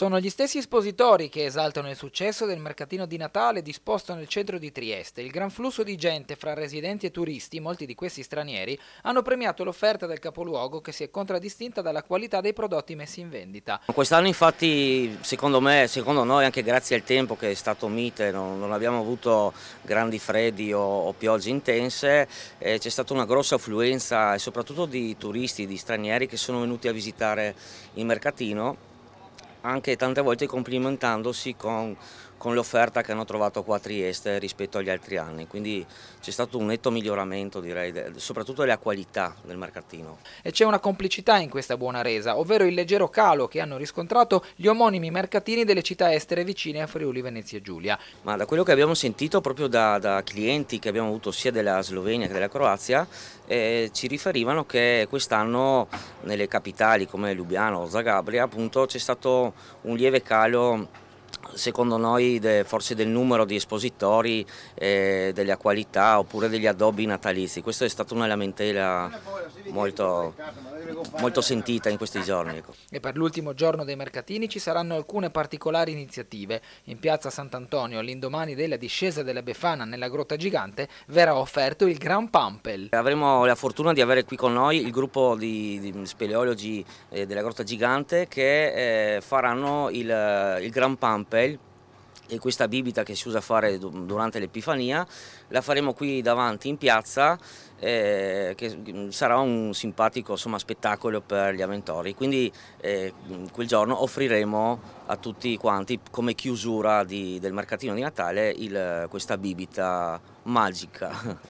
Sono gli stessi espositori che esaltano il successo del mercatino di Natale disposto nel centro di Trieste. Il gran flusso di gente fra residenti e turisti, molti di questi stranieri, hanno premiato l'offerta del capoluogo che si è contraddistinta dalla qualità dei prodotti messi in vendita. Quest'anno infatti, secondo me, secondo noi, anche grazie al tempo che è stato mite, non, non abbiamo avuto grandi freddi o, o piogge intense, eh, c'è stata una grossa affluenza e soprattutto di turisti, di stranieri che sono venuti a visitare il mercatino anche tante volte complimentandosi con con l'offerta che hanno trovato qua a Trieste rispetto agli altri anni, quindi c'è stato un netto miglioramento direi, soprattutto della qualità del mercatino. E c'è una complicità in questa buona resa, ovvero il leggero calo che hanno riscontrato gli omonimi mercatini delle città estere vicine a Friuli, Venezia e Giulia. Ma da quello che abbiamo sentito proprio da, da clienti che abbiamo avuto sia della Slovenia che della Croazia, eh, ci riferivano che quest'anno nelle capitali come Lubiano o Zagabria appunto c'è stato un lieve calo secondo noi de, forse del numero di espositori, eh, della qualità oppure degli addobbi natalizi. Questa è stata una lamentela molto, molto sentita in questi giorni. Ecco. E per l'ultimo giorno dei mercatini ci saranno alcune particolari iniziative. In piazza Sant'Antonio, all'indomani della discesa della Befana nella Grotta Gigante, verrà offerto il Gran Pampel. Avremo la fortuna di avere qui con noi il gruppo di, di speleologi eh, della Grotta Gigante che eh, faranno il, il Gran Pampel Pale e questa bibita che si usa fare durante l'Epifania la faremo qui davanti in piazza eh, che mm, sarà un simpatico insomma, spettacolo per gli avventori quindi eh, mm, quel giorno offriremo a tutti quanti come chiusura di, del mercatino di Natale il, questa bibita magica